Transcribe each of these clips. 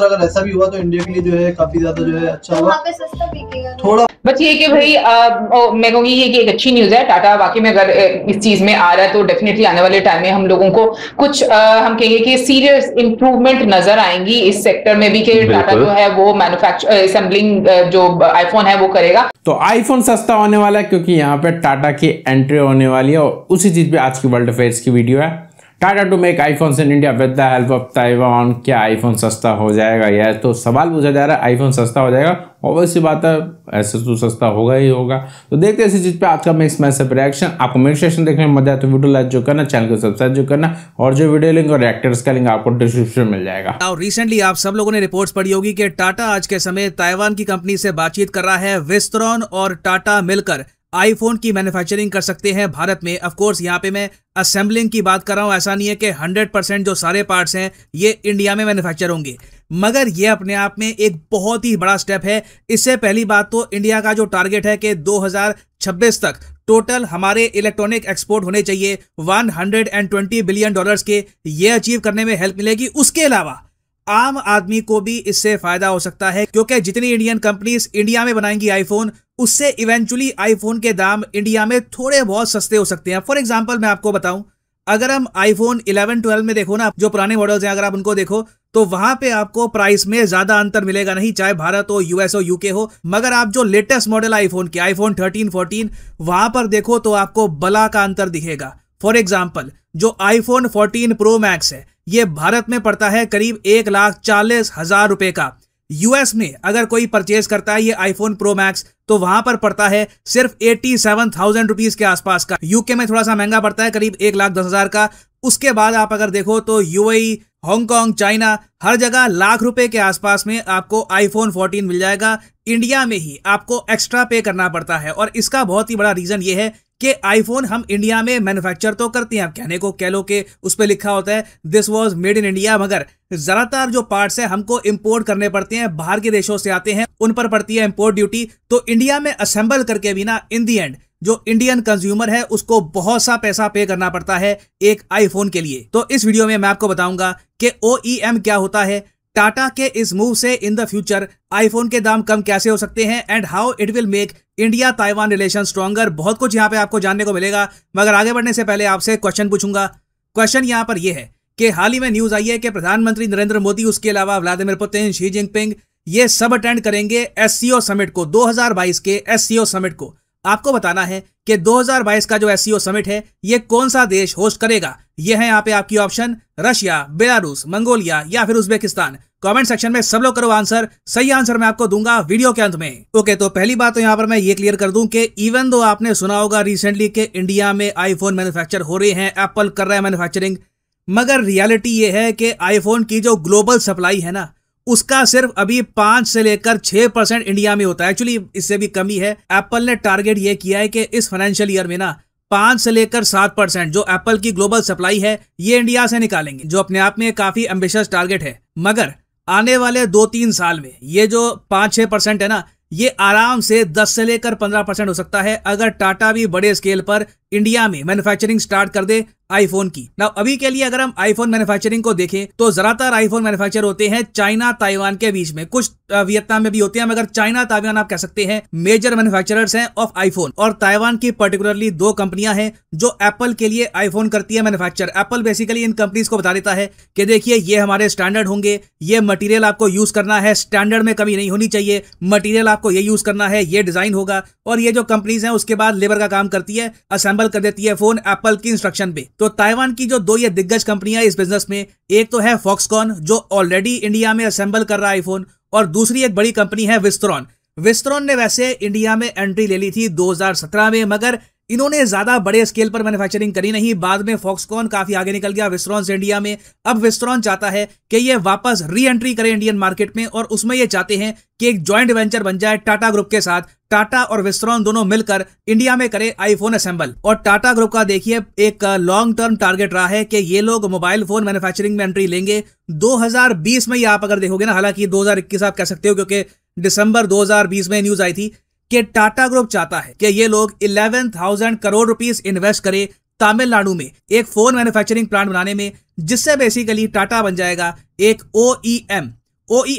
और तो अगर ऐसा भी हुआ तो इंडिया के लिए जो है काफी ज्यादा जो है अच्छा तो हुआ तो। थोड़ा बस ये कि भाई मैं कहूँगी ये कि एक अच्छी न्यूज है टाटा वाकई में अगर इस चीज में आ रहा है तो डेफिनेटली आने वाले टाइम में हम लोगों को कुछ आ, हम कहेंगे कि सीरियस इंप्रूवमेंट नजर आएंगी इस सेक्टर में भी कि टाटा जो है वो मैन्युफैक्चर असेंबलिंग जो आईफोन है वो करेगा तो आईफोन सस्ता होने वाला है क्योंकि यहाँ पे टाटा की एंट्री होने वाली है और उसी चीज पे आज की वर्ल्ड अफेयर की वीडियो है Tata to make iPhones in India with the help of Taiwan क्या आईफोन सस्ता हो जाएगा यार तो सवाल पूछा जा रहा है आईफोन सस्ता हो जाएगा ऑब्वियस सी बात है ऐसे तो सस्ता होगा ही होगा तो देखते हैं इसी चीज़ पे आज का मिक्स मैसेज रिएक्शन आपको मेरे सेशन देखने में मजा आया तो वीडियो लाइक जो करना चैनल को सब्सक्राइब जो करना और जो वीडियो लिंक और एक्टर्स का लिंक आपको डिस्क्रिप्शन मिल जाएगा और रिसेंटली आप सब लोगों ने रिपोर्ट पढ़ी होगी कि टाटा आज के समय ताइवान की कंपनी से बातचीत कर रहा है विस्तरॉन और टाटा मिलकर आईफोन की मैन्युफैक्चरिंग कर सकते हैं भारत में ऑफ कोर्स यहाँ पे मैं असेंबलिंग की बात कर रहा हूँ ऐसा नहीं है कि 100 परसेंट जो सारे पार्ट्स हैं ये इंडिया में मैन्युफैक्चर होंगे मगर ये अपने आप में एक बहुत ही बड़ा स्टेप है इससे पहली बात तो इंडिया का जो टारगेट है कि 2026 तक टोटल हमारे इलेक्ट्रॉनिक एक्सपोर्ट होने चाहिए वन बिलियन डॉलर्स के ये अचीव करने में हेल्प मिलेगी उसके अलावा आम आदमी को भी इससे फायदा हो सकता है क्योंकि जितनी इंडियन कंपनीज इंडिया में बनाएंगी आईफोन उससे इवेंचुअली आईफोन के दाम इंडिया में थोड़े बहुत सस्ते हो सकते हैं फॉर एग्जाम्पल मैं आपको बताऊं अगर हम आईफोन 11, 12 में देखो ना जो पुराने मॉडल्स हैं अगर आप उनको देखो तो वहां पे आपको प्राइस में ज्यादा अंतर मिलेगा नहीं चाहे भारत हो यूएस हो यूके हो मगर आप जो लेटेस्ट मॉडल आईफोन के आईफोन 13, 14 वहां पर देखो तो आपको बला का अंतर दिखेगा फॉर एग्जाम्पल जो आईफोन 14 प्रो मैक्स है ये भारत में पड़ता है करीब एक लाख चालीस हजार रुपए का यूएस में अगर कोई परचेज करता है ये आईफोन प्रो मैक्स तो वहां पर पड़ता है सिर्फ एटी सेवन थाउजेंड रुपीज के आसपास का यूके में थोड़ा सा महंगा पड़ता है करीब एक लाख दस हजार का उसके बाद आप अगर देखो तो यूएई हांगकांग चाइना हर जगह लाख रुपए के आसपास में आपको आईफोन 14 मिल जाएगा इंडिया में ही आपको एक्स्ट्रा पे करना पड़ता है और इसका बहुत ही बड़ा रीजन ये है कि आईफोन हम इंडिया में मैन्युफैक्चर तो करते हैं आप कहने को कह लो कि उस पर लिखा होता है this was made in India मगर ज्यादातर जो पार्ट्स है हमको इंपोर्ट करने पड़ते हैं बाहर के देशों से आते हैं उन पर पड़ती है इंपोर्ट ड्यूटी तो इंडिया में असेंबल करके भी ना इन दी एंड जो इंडियन कंज्यूमर है उसको बहुत सा पैसा पे करना पड़ता है एक आईफोन के लिए तो इस वीडियो में मैं आपको बताऊंगा कि ओ e क्या होता है टाटा के इस मूव से इन द फ्यूचर आईफोन के दाम कम कैसे हो सकते हैं and how it will make India Taiwan relation stronger बहुत कुछ यहाँ पे आपको जानने को मिलेगा मगर आगे बढ़ने से पहले आपसे क्वेश्चन पूछूंगा क्वेश्चन यहाँ पर यह है कि हाल ही में न्यूज आई है कि प्रधानमंत्री नरेंद्र मोदी उसके अलावा व्लादिमिर पुतिन शी जिनपिंग ये सब अटेंड करेंगे एस समिट को दो के एस समिट को आपको बताना है कि 2022 का जो एस समिट e है ये कौन सा देश होस्ट करेगा ये है यहाँ पे आपकी ऑप्शन रशिया बेलारूस मंगोलिया या फिर उज्बेकिस्तान कमेंट सेक्शन में सब लोग करो आंसर सही आंसर मैं आपको दूंगा वीडियो के अंत में ओके okay, तो पहली बात तो यहाँ पर मैं ये क्लियर कर दूं कि इवन दो आपने सुना होगा रिसेंटली कि इंडिया में आईफोन मैन्युफैक्चर हो रहे हैं एप्पल कर रहा है मैन्युफैक्चरिंग मगर रियलिटी ये है कि आईफोन की जो ग्लोबल सप्लाई है ना उसका सिर्फ अभी पांच से लेकर छह परसेंट इंडिया में होता है एक्चुअली इससे भी कमी है एप्पल ने टारगेट ये किया है कि इस फाइनेंशियल ईयर में ना पांच से लेकर सात परसेंट जो एप्पल की ग्लोबल सप्लाई है ये इंडिया से निकालेंगे जो अपने आप में काफी एम्बिशियस टारगेट है मगर आने वाले दो तीन साल में ये जो पांच छह परसेंट है ना ये आराम से दस से लेकर पंद्रह परसेंट हो सकता है अगर टाटा भी बड़े स्केल पर इंडिया में मैन्युफैक्चरिंग स्टार्ट कर दे आईफोन की ना अभी के लिए अगर हम आईफोन मैन्युफैक्चरिंग को देखें तो ज्यादातर आईफोन मैन्युफैक्चर होते हैं चाइना ताइवान के बीच में कुछ वियतनाम में भी होते हैं मगर चाइना ताइवान आप कह सकते हैं मेजर मैन्युफैक्चरर्स हैं ऑफ आईफोन और ताइवान की पर्टिकुलरली दो कंपनियां हैं जो एप्पल के लिए आईफोन करती है मैन्युफैक्चर एप्पल बेसिकली इन कंपनीज को बता देता है कि देखिए ये हमारे स्टैंडर्ड होंगे ये मटीरियल आपको यूज करना है स्टैंडर्ड में कमी नहीं होनी चाहिए मटीरियल आपको ये यूज करना है ये डिजाइन होगा और ये जो कंपनीज है उसके बाद लेबर का काम करती है असेंबल डिसेंबल कर देती है फोन एप्पल की इंस्ट्रक्शन पे तो ताइवान की जो दो ये दिग्गज कंपनियां इस बिजनेस में एक तो है फॉक्सकॉन जो ऑलरेडी इंडिया में असेंबल कर रहा है आईफोन और दूसरी एक बड़ी कंपनी है विस्तरॉन विस्तरॉन ने वैसे इंडिया में एंट्री ले ली थी 2017 में मगर इन्होंने ज्यादा बड़े स्केल पर मैन्युफैक्चरिंग करी नहीं बाद में फॉक्सकॉन काफी आगे निकल गया विस्ट्रॉन से इंडिया में अब विस्ट्रॉन चाहता है कि ये वापस री एंट्री करे इंडियन मार्केट में और उसमें ये चाहते हैं कि एक ज्वाइंट वेंचर बन जाए टाटा ग्रुप के साथ टाटा और विस्ट्रॉन दोनों मिलकर इंडिया में करें आईफोन असेंबल और टाटा ग्रुप का देखिए एक लॉन्ग टर्म टारगेट रहा है कि ये लोग मोबाइल फोन मैन्युफैक्चरिंग में एंट्री लेंगे 2020 में ही आप अगर देखोगे ना हालांकि 2021 आप कह सकते हो क्योंकि दिसंबर 2020 में न्यूज आई थी कि टाटा ग्रुप चाहता है कि ये लोग 11,000 करोड़ रुपीस इन्वेस्ट करें तमिलनाडु में एक फोन मैन्युफैक्चरिंग प्लांट बनाने में जिससे बेसिकली टाटा बन जाएगा एक ओ ई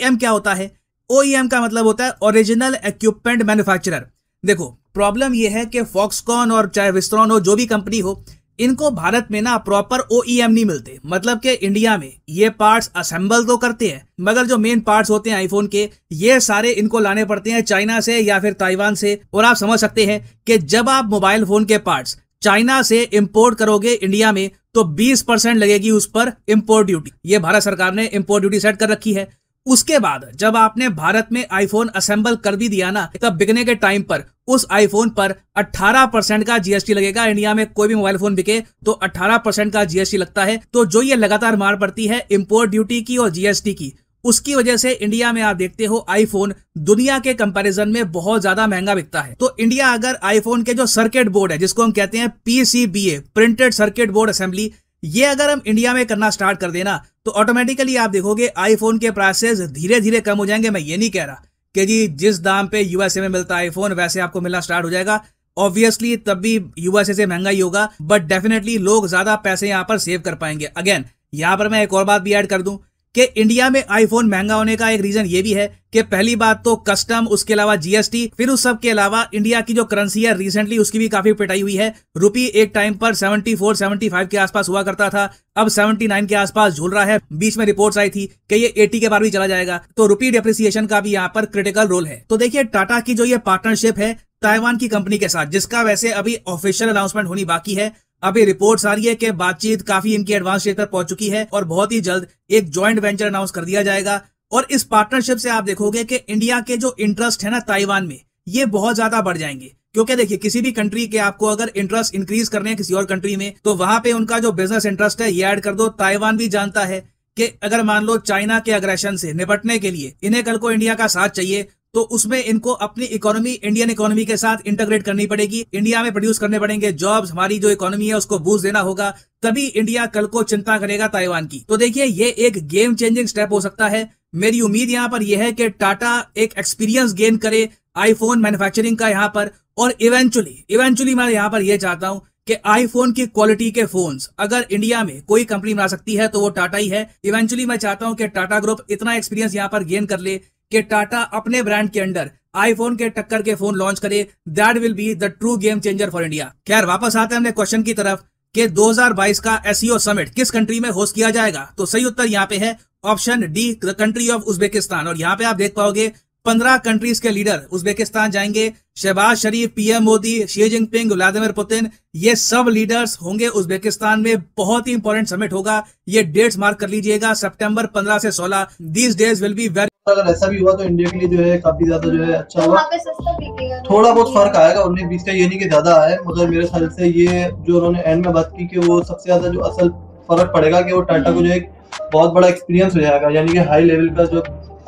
एम क्या होता है ओ e का मतलब होता है ओरिजिनल इक्विपमेंट मैन्युफैक्चरर देखो प्रॉब्लम यह है कि फॉक्सकॉन और चाहे विस्तरॉन हो जो भी कंपनी हो इनको भारत में ना प्रॉपर ओ e नहीं मिलते मतलब के इंडिया में ये पार्ट्स असेंबल तो करते हैं मगर जो मेन पार्ट्स होते हैं आईफोन के ये सारे इनको लाने पड़ते हैं चाइना से या फिर ताइवान से और आप समझ सकते हैं कि जब आप मोबाइल फोन के पार्ट्स चाइना से इम्पोर्ट करोगे इंडिया में तो 20 परसेंट लगेगी उस पर इम्पोर्ट ड्यूटी ये भारत सरकार ने इम्पोर्ट ड्यूटी सेट कर रखी है उसके बाद जब आपने भारत में आईफोन असेंबल कर भी दिया ना तब बिकने के टाइम पर उस आईफोन पर 18 परसेंट का जीएसटी लगेगा इंडिया में कोई भी मोबाइल फोन बिके तो 18 परसेंट का जीएसटी लगता है तो जो ये लगातार मार पड़ती है इम्पोर्ट ड्यूटी की और जीएसटी की उसकी वजह से इंडिया में आप देखते हो आईफोन दुनिया के कंपैरिजन में बहुत ज्यादा महंगा बिकता है तो इंडिया अगर आईफोन के जो सर्किट बोर्ड है जिसको हम कहते हैं PCBA printed circuit board assembly ये अगर हम इंडिया में करना स्टार्ट कर देना तो ऑटोमेटिकली आप देखोगे आईफोन के प्राइसेस धीरे धीरे कम हो जाएंगे मैं ये नहीं कह रहा कि जी जिस दाम पे यूएसए में मिलता है आईफोन वैसे आपको मिलना स्टार्ट हो जाएगा ऑब्वियसली तब भी यूएसए से महंगा ही होगा बट डेफिनेटली लोग ज्यादा पैसे यहाँ पर सेव कर पाएंगे अगेन यहाँ पर मैं एक और बात भी ऐड कर दूं कि इंडिया में आईफोन महंगा होने का एक रीजन ये भी है कि पहली बात तो कस्टम उसके अलावा जीएसटी फिर उस सब के अलावा इंडिया की जो करेंसी है रिसेंटली उसकी भी काफी पिटाई हुई है रुपी एक टाइम पर 74 75 के आसपास हुआ करता था अब 79 के आसपास झूल रहा है बीच में रिपोर्ट्स आई थी कि ये 80 के बार भी चला जाएगा तो रुपी डेप्रिसिएशन का भी यहाँ पर क्रिटिकल रोल है तो देखिये टाटा की जो ये पार्टनरशिप है ताइवान की कंपनी के साथ जिसका वैसे अभी ऑफिशियल अनाउंसमेंट होनी बाकी है अभी रिपोर्ट्स आ रही है कि बातचीत काफी इनकी एडवांस स्टेज पर पहुंच चुकी है और बहुत ही जल्द एक ज्वाइंट वेंचर अनाउंस कर दिया जाएगा और इस पार्टनरशिप से आप देखोगे कि इंडिया के जो इंटरेस्ट है ना ताइवान में ये बहुत ज्यादा बढ़ जाएंगे क्योंकि देखिए किसी भी कंट्री के आपको अगर इंटरेस्ट इंक्रीज करने हैं किसी और कंट्री में तो वहां पे उनका जो बिजनेस इंटरेस्ट है ये ऐड कर दो ताइवान भी जानता है कि अगर मान लो चाइना के अग्रेशन से निपटने के लिए इन्हें कल को इंडिया का साथ चाहिए तो उसमें इनको अपनी इकोनॉमी इंडियन इकोनॉमी के साथ इंटरग्रेट करनी पड़ेगी इंडिया में प्रोड्यूस करने पड़ेंगे जॉब्स हमारी जो इकोनॉमी है उसको बूस्ट देना होगा तभी इंडिया कल को चिंता करेगा ताइवान की तो देखिए ये एक गेम चेंजिंग स्टेप हो सकता है मेरी उम्मीद यहाँ पर यह है कि टाटा एक एक्सपीरियंस गेन करे आईफोन मैन्युफैक्चरिंग का यहाँ पर और इवेंचुअली इवेंचुअली मैं यहाँ पर यह चाहता हूँ कि आईफोन की क्वालिटी के फोन अगर इंडिया में कोई कंपनी बना सकती है तो वो टाटा ही है इवेंचुअली मैं चाहता हूँ कि टाटा ग्रुप इतना एक्सपीरियंस यहाँ पर गेन कर ले कि टाटा अपने ब्रांड के अंडर आईफोन के टक्कर के फोन लॉन्च करे that will be the true game changer for India खैर वापस आते हैं हमने क्वेश्चन की तरफ कि 2022 का एसईओ समिट e किस कंट्री में होस्ट किया जाएगा तो सही उत्तर यहाँ पे है option D the country of Uzbekistan और यहाँ पे आप देख पाओगे पंद्रह कंट्रीज के लीडर उज्बेकिस्तान जाएंगे Shahbaz Sharif PM Modi Xi Jinping Vladimir Putin ये सब लीडर्स होंगे उज्बेकिस्तान में बहुत ही इंपॉर्टेंट समिट होगा ये डेट्स मार्क कर लीजिएगा सितंबर 15 से 16 these days will be very अगर ऐसा भी हुआ तो इंडिया के लिए जो है काफी ज्यादा जो है अच्छा हुआ तो थोड़ा बहुत फर्क आएगा उन्नीस बीस का ये नहीं कि ज्यादा आए मगर मेरे ख्याल से ये जो उन्होंने एंड में बात की कि वो सबसे ज्यादा जो असल फर्क पड़ेगा कि वो टाटा को हम्म। जो एक बहुत बड़ा एक्सपीरियंस हो जाएगा यानी कि हाई लेवल का जो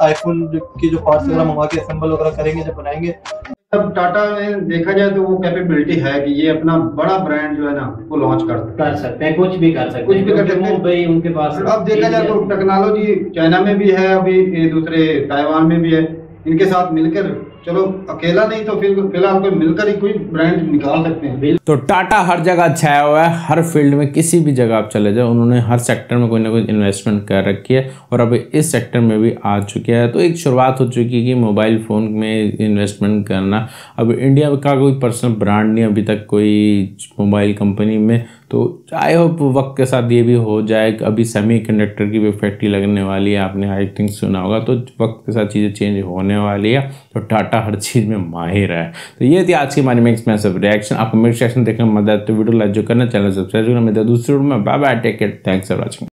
आईफोन के जो पार्ट्स वगैरह हम्म। मंगा के असेंबल वगैरह करेंगे जब बनाएंगे अब टाटा में देखा जाए तो वो कैपेबिलिटी है कि ये अपना बड़ा ब्रांड जो है ना वो लॉन्च कर कर सकते हैं कुछ भी कर सकते कुछ भी कर सकते हैं मुंबई उनके पास अब देखा जाए तो टेक्नोलॉजी चाइना में भी है अभी दूसरे ताइवान में भी है इनके साथ मिलकर चलो अकेला नहीं तो फिर फिलहाल आपको मिलकर ही कोई ब्रांड निकाल सकते हैं तो टाटा हर जगह छाया हुआ है हर फील्ड में किसी भी जगह आप चले जाओ उन्होंने हर सेक्टर में कोई ना कोई इन्वेस्टमेंट कर रखी है और अब इस सेक्टर में भी आ चुके है तो एक शुरुआत हो चुकी है कि मोबाइल फ़ोन में इन्वेस्टमेंट करना अब इंडिया का कोई पर्सनल ब्रांड नहीं अभी तक कोई मोबाइल कंपनी में तो आई होप वक्त के साथ ये भी हो जाए अभी सेमी कंडक्टर की भी फैक्ट्री लगने वाली है आपने आई थिंक सुना होगा तो वक्त के साथ चीज़ें चेंज होने वाली है तो टाटा हर चीज़ में माहिर है तो ये थी आज की मानी में एक्सपेंसिव रिएक्शन आपको मेरे रिएक्शन देखने में मदद तो वीडियो लाइक जो करना चैनल सब्सक्राइब करना मैं दूसरे में bye bye take care thanks for watching